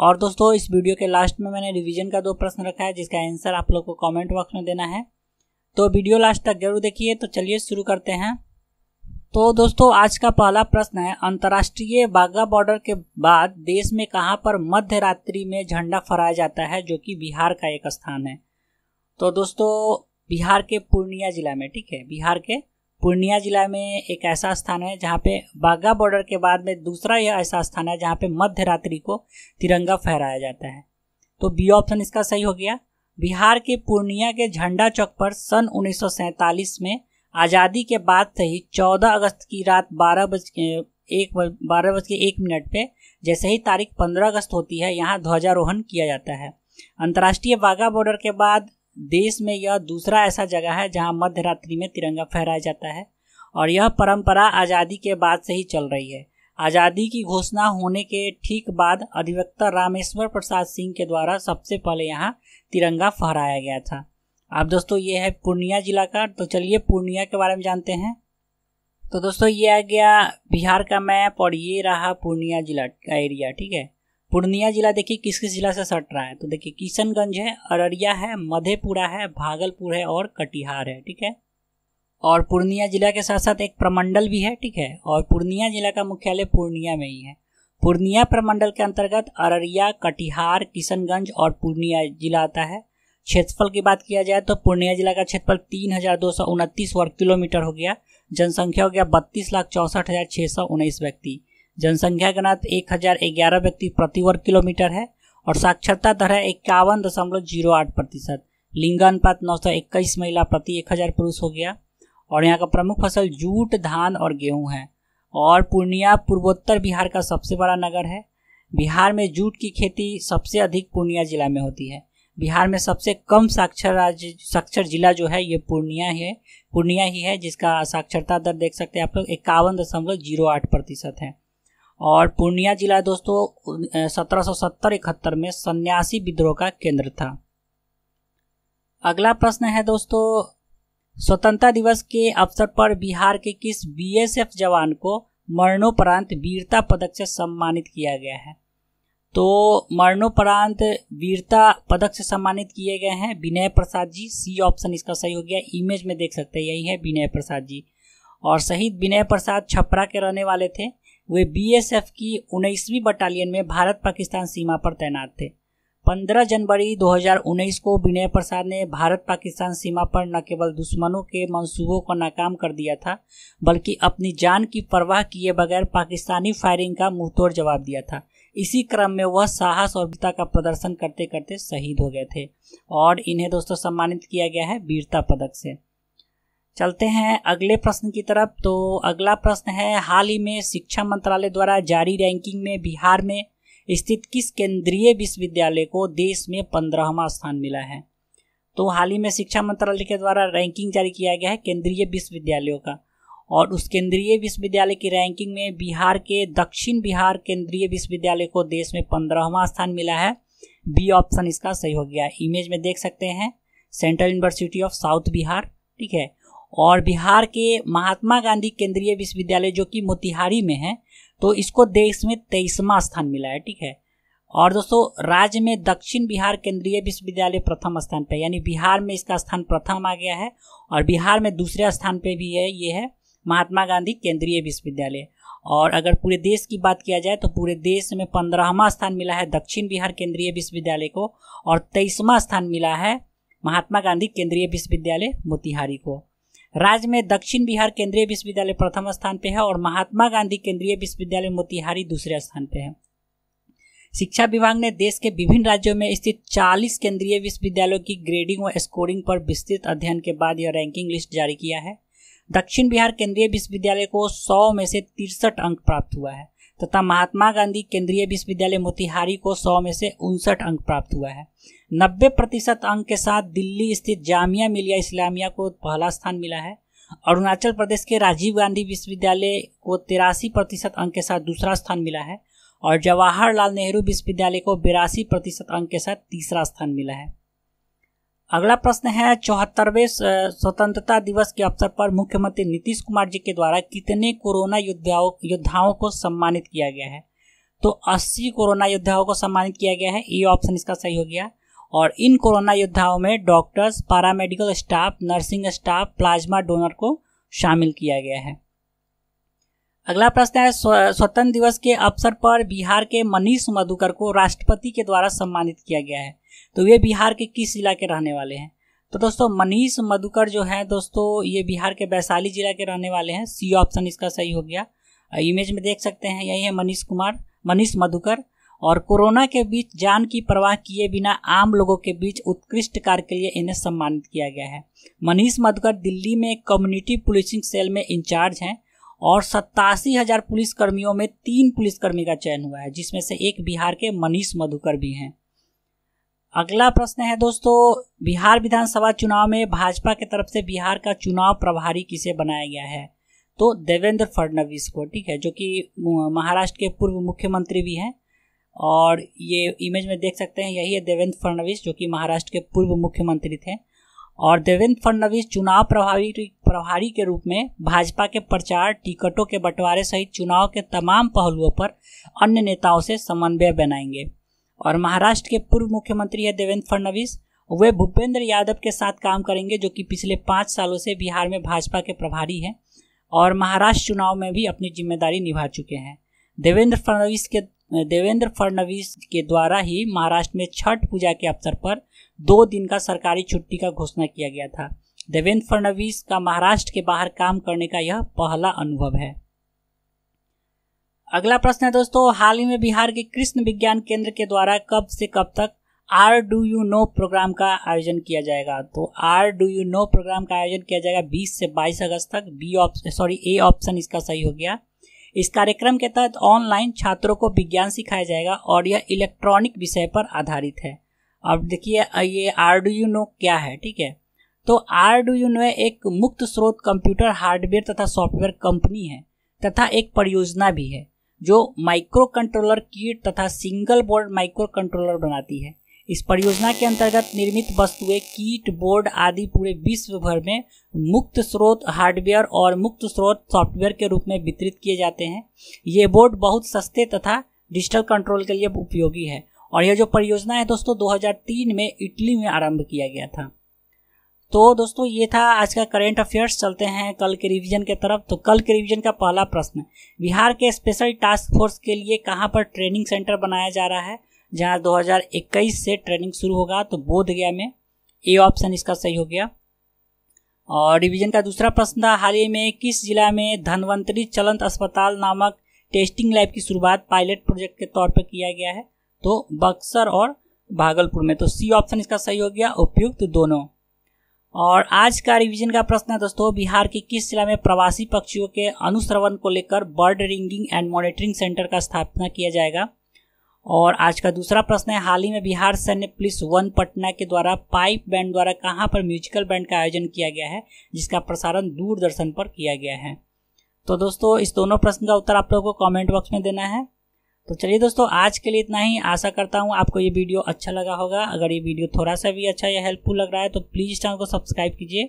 और दोस्तों इस वीडियो के लास्ट में मैंने रिवीजन का दो प्रश्न रखा है जिसका आंसर आप लोग को कमेंट बॉक्स में देना है तो वीडियो लास्ट तक जरूर देखिए तो चलिए शुरू करते हैं तो दोस्तों आज का पहला प्रश्न है अंतर्राष्ट्रीय बाघा बॉर्डर के बाद देश में कहाँ पर मध्य रात्रि में झंडा फहराया जाता है जो कि बिहार का एक स्थान है तो दोस्तों बिहार के पूर्णिया जिला में ठीक है बिहार के पूर्णिया जिला में एक ऐसा स्थान है जहाँ पे बाघा बॉर्डर के बाद में दूसरा यह ऐसा स्थान है जहाँ पे मध्य रात्रि को तिरंगा फहराया जाता है तो बी ऑप्शन इसका सही हो गया बिहार के पूर्णिया के झंडा चौक पर सन उन्नीस में आज़ादी के बाद से ही चौदह अगस्त की रात बारह बज के एक बारह बज के एक मिनट पे जैसे ही तारीख पंद्रह अगस्त होती है यहाँ ध्वजारोहण किया जाता है अंतर्राष्ट्रीय बाघा बॉर्डर के बाद देश में यह दूसरा ऐसा जगह है जहां मध्य रात्रि में तिरंगा फहराया जाता है और यह परंपरा आज़ादी के बाद से ही चल रही है आज़ादी की घोषणा होने के ठीक बाद अधिवक्ता रामेश्वर प्रसाद सिंह के द्वारा सबसे पहले यहाँ तिरंगा फहराया गया था अब दोस्तों ये है पूर्णिया जिला का तो चलिए पूर्णिया के बारे में जानते हैं तो दोस्तों ये आ गया बिहार का मैप और ये रहा पूर्णिया जिला का एरिया ठीक है पूर्णिया जिला देखिए किस किस जिला से सट रहा है तो देखिए किशनगंज है अररिया है मधेपुरा है भागलपुर है और कटिहार है ठीक है और पूर्णिया जिला के साथ साथ एक प्रमंडल भी है ठीक है और पूर्णिया जिला का मुख्यालय पूर्णिया में ही है पूर्णिया प्रमंडल के अंतर्गत अररिया कटिहार किशनगंज और पूर्णिया जिला आता है क्षेत्रफल की बात किया जाए तो पूर्णिया जिला का क्षेत्रफल तीन हजार दो सौ उनतीस वर्ग किलोमीटर हो गया जनसंख्या हो गया बत्तीस लाख हजार सौ उन्नीस व्यक्ति जनसंख्या गणत एक हजार ग्यारह व्यक्ति प्रति वर्ग किलोमीटर है और साक्षरता दर है इक्यावन दशमलव जीरो आठ प्रतिशत लिंगानुपात नौ सौ इक्कीस महिला प्रति एक हजार पुरुष हो गया और यहाँ का प्रमुख फसल जूट धान और गेहूँ है और पूर्णिया पूर्वोत्तर बिहार का सबसे बड़ा नगर है बिहार में जूट की खेती सबसे अधिक पूर्णिया जिला में होती है बिहार में सबसे कम साक्षर राज्य साक्षर जिला जो है ये पूर्णिया है पूर्णिया ही है जिसका साक्षरता दर देख सकते हैं आप लोग इक्यावन दशमलव जीरो आठ प्रतिशत है और पूर्णिया जिला दोस्तों सत्रह सौ सत्तर इकहत्तर में सन्यासी विद्रोह का केंद्र था अगला प्रश्न है दोस्तों स्वतंत्रता दिवस के अवसर पर बिहार के किस बीएसएफ जवान को मरणोपरांत वीरता पदक से सम्मानित किया गया है तो मरणोपरांत वीरता पदक से सम्मानित किए गए हैं विनय प्रसाद जी सी ऑप्शन इसका सही हो गया इमेज में देख सकते हैं यही है विनय प्रसाद जी और शहीद विनय प्रसाद छपरा के रहने वाले थे वे बीएसएफ की उन्नीसवीं बटालियन में भारत पाकिस्तान सीमा पर तैनात थे 15 जनवरी 2019 को विनय प्रसाद ने भारत पाकिस्तान सीमा पर न केवल दुश्मनों के मंसूबों को नाकाम कर दिया था बल्कि अपनी जान की परवाह किए बगैर पाकिस्तानी फायरिंग का मुंहतोड़ जवाब दिया था इसी क्रम में वह साहस और वीरता का प्रदर्शन करते करते शहीद हो गए थे और इन्हें दोस्तों सम्मानित किया गया है वीरता पदक से चलते हैं अगले प्रश्न की तरफ तो अगला प्रश्न है हाल ही में शिक्षा मंत्रालय द्वारा जारी रैंकिंग में बिहार में स्थित किस केंद्रीय विश्वविद्यालय को देश में पंद्रहवा स्थान मिला है तो हाल ही में शिक्षा मंत्रालय के द्वारा रैंकिंग जारी किया गया है केंद्रीय विश्वविद्यालयों का और उस केंद्रीय विश्वविद्यालय की रैंकिंग में बिहार के दक्षिण बिहार केंद्रीय विश्वविद्यालय को देश में पंद्रहवा स्थान मिला है बी ऑप्शन इसका सही हो गया इमेज में देख सकते हैं central university of south Bihar ठीक है और बिहार के महात्मा गांधी केंद्रीय विश्वविद्यालय जो कि मोतिहारी में है तो इसको देश में तेईसवा स्थान मिला है ठीक है और दोस्तों राज्य में दक्षिण बिहार केंद्रीय विश्वविद्यालय प्रथम स्थान पर यानी बिहार में इसका स्थान प्रथम आ गया है और बिहार में दूसरे स्थान पर भी है ये है महात्मा गांधी केंद्रीय विश्वविद्यालय और अगर पूरे देश की बात किया जाए तो पूरे देश में पंद्रहवा स्थान मिला है दक्षिण बिहार केंद्रीय विश्वविद्यालय को और तेईसवा स्थान मिला है महात्मा गांधी केंद्रीय विश्वविद्यालय मोतिहारी को राज्य में दक्षिण बिहार केंद्रीय विश्वविद्यालय प्रथम स्थान पे है और महात्मा गांधी केंद्रीय विश्वविद्यालय मोतिहारी दूसरे स्थान पे है शिक्षा विभाग ने देश के विभिन्न राज्यों में स्थित 40 केंद्रीय विश्वविद्यालयों की ग्रेडिंग व स्कोरिंग पर विस्तृत अध्ययन के बाद यह रैंकिंग लिस्ट जारी किया है दक्षिण बिहार केंद्रीय विश्वविद्यालय को 100 में से तिरसठ अंक प्राप्त हुआ है तथा महात्मा गांधी केंद्रीय विश्वविद्यालय मोतिहारी को 100 में से उनसठ अंक प्राप्त हुआ है 90 प्रतिशत अंक के साथ दिल्ली स्थित जामिया मिलिया इस्लामिया को पहला स्थान मिला है अरुणाचल प्रदेश के राजीव गांधी विश्वविद्यालय को तिरासी प्रतिशत अंक के साथ दूसरा स्थान मिला है और जवाहरलाल नेहरू विश्वविद्यालय को बिरासी प्रतिशत अंक के साथ तीसरा स्थान मिला है अगला प्रश्न है चौहत्तरवें स्वतंत्रता दिवस के अवसर पर मुख्यमंत्री नीतीश कुमार जी के द्वारा कितने कोरोना योद्धाओं योद्धाओं को सम्मानित किया गया है तो 80 कोरोना योद्धाओं को सम्मानित किया गया है ये ऑप्शन इसका सही हो गया और इन कोरोना योद्धाओं में doctors paramedical staff nursing staff plasma donor को शामिल किया गया है अगला प्रश्न है स्वतंत्र दिवस के अवसर पर बिहार के मनीष मधुकर को राष्ट्रपति के द्वारा सम्मानित किया गया है तो वे बिहार के किस जिला के रहने वाले हैं तो दोस्तों मनीष मधुकर जो है दोस्तों ये बिहार के वैशाली जिला के रहने वाले हैं सी ऑप्शन इसका सही हो गया इमेज में देख सकते हैं यही है मनीष कुमार मनीष मधुकर और कोरोना के बीच जान की परवाह किए बिना आम लोगों के बीच उत्कृष्ट कार्य के लिए इन्हें सम्मानित किया गया है मनीष मधुकर दिल्ली में कम्युनिटी पुलिसिंग सेल में इंचार्ज हैं और सत्तासी हजार पुलिसकर्मियों में तीन पुलिसकर्मी का चयन हुआ है जिसमें से एक बिहार के मनीष मधुकर भी हैं अगला प्रश्न है दोस्तों बिहार विधानसभा चुनाव में भाजपा की तरफ से बिहार का चुनाव प्रभारी किसे बनाया गया है तो देवेंद्र फडणवीस को ठीक है जो कि महाराष्ट्र के पूर्व मुख्यमंत्री भी हैं और ये इमेज में देख सकते हैं यही है देवेंद्र फडणवीस जो कि महाराष्ट्र के पूर्व मुख्यमंत्री थे और देवेंद्र फडणवीस चुनाव प्रभावी प्रभारी के रूप में भाजपा के प्रचार टिकटों के बंटवारे सहित चुनाव के तमाम पहलुओं पर अन्य नेताओं से समन्वय बनाएंगे और महाराष्ट्र के पूर्व मुख्यमंत्री है देवेंद्र फडणवीस वे भूपेंद्र यादव के साथ काम करेंगे जो कि पिछले पाँच सालों से बिहार में भाजपा के प्रभारी हैं और महाराष्ट्र चुनाव में भी अपनी जिम्मेदारी निभा चुके हैं देवेंद्र फडणवीस के देवेंद्र फडणवीस के द्वारा ही महाराष्ट्र में छठ पूजा के अवसर पर दो दिन का सरकारी छुट्टी का घोषणा किया गया था देवेंद्र फडणवीस का महाराष्ट्र के बाहर काम करने का यह पहला अनुभव है अगला प्रश्न है दोस्तों हाल ही में बिहार के कृष्ण विज्ञान केंद्र के द्वारा कब से कब तक R do you know program का आयोजन किया जाएगा तो R do you know program का आयोजन किया जाएगा 20 से 22 अगस्त तक B option sorry A option इसका सही हो गया इस कार्यक्रम के तहत ऑनलाइन छात्रों को विज्ञान सिखाया जाएगा और यह इलेक्ट्रॉनिक विषय पर आधारित है अब देखिए ये आर क्या है ठीक है तो आर एक मुक्त स्रोत कंप्यूटर हार्डवेयर तथा सॉफ्टवेयर कंपनी है तथा एक परियोजना भी है जो माइक्रो कंट्रोलर किट तथा सिंगल बोर्ड माइक्रो कंट्रोलर बनाती है इस परियोजना के अंतर्गत निर्मित वस्तुएं कीट बोर्ड आदि पूरे विश्व भर में मुक्त स्रोत हार्डवेयर और मुक्त स्रोत सॉफ्टवेयर के रूप में वितरित किए जाते हैं ये बोर्ड बहुत सस्ते तथा डिजिटल कंट्रोल के लिए उपयोगी है और यह जो परियोजना है दोस्तों 2003 में इटली में आरंभ किया गया था तो दोस्तों ये था आज का करेंट अफेयर्स चलते हैं कल के रिवीजन के तरफ तो कल के रिवीजन का पहला प्रश्न बिहार के स्पेशल टास्क फोर्स के लिए कहाँ पर ट्रेनिंग सेंटर बनाया जा रहा है जहाँ 2021 से ट्रेनिंग शुरू होगा तो बोध गया में ए ऑप्शन इसका सही हो गया और रिवीजन का दूसरा प्रश्न था हाल ही में किस जिला में धनवंतरी चलंत अस्पताल नामक टेस्टिंग लैब की शुरुआत पायलट प्रोजेक्ट के तौर पर किया गया है तो बक्सर और भागलपुर में तो सी ऑप्शन इसका सही हो गया उपयुक्त दोनों और आज का रिवीजन का प्रश्न है दोस्तों बिहार के किस जिला में प्रवासी पक्षियों के अनुश्रवण को लेकर bird ringing and monitoring centre का स्थापना किया जाएगा और आज का दूसरा प्रश्न है हाल ही में बिहार सैन्य पुलिस वन पटना के द्वारा पाइप बैंड द्वारा कहाँ पर म्यूजिकल बैंड का आयोजन किया गया है जिसका प्रसारण दूरदर्शन पर किया गया है तो दोस्तों इस दोनों प्रश्न का उत्तर आप लोगों को कमेंट बॉक्स में देना है तो चलिए दोस्तों आज के लिए इतना ही आशा करता हूँ आपको ये वीडियो अच्छा लगा होगा अगर ये वीडियो थोड़ा सा भी अच्छा या हेल्पफुल लग रहा है तो प्लीज़ चैनल को सब्सक्राइब कीजिए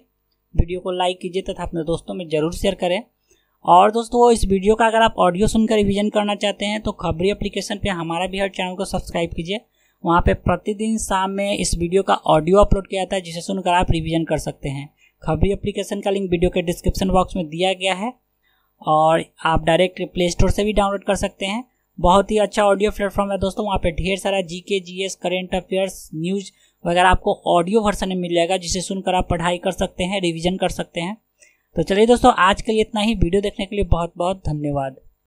वीडियो को लाइक कीजिए तथा अपने दोस्तों में ज़रूर शेयर करें और दोस्तों इस वीडियो का अगर आप ऑडियो सुनकर रिविज़न करना चाहते हैं तो खबरी एप्लीकेशन पर हमारा भी हर चैनल को सब्सक्राइब कीजिए वहाँ पे प्रतिदिन शाम में इस वीडियो का ऑडियो अपलोड किया जाता है जिसे सुनकर आप रिवीजन कर सकते हैं खबरी एप्लीकेशन का लिंक वीडियो के डिस्क्रिप्शन बॉक्स में दिया गया है और आप डायरेक्ट प्ले स्टोर से भी डाउनलोड कर सकते हैं बहुत ही अच्छा ऑडियो प्लेटफॉर्म है दोस्तों वहाँ पे ढेर सारा G K G S current affairs news वगैरह आपको ऑडियो वर्सन में मिल जाएगा जिसे सुनकर आप पढ़ाई कर सकते हैं रिविजन कर सकते हैं तो चलिए दोस्तों आज के लिए इतना ही वीडियो देखने के लिए बहुत बहुत धन्यवाद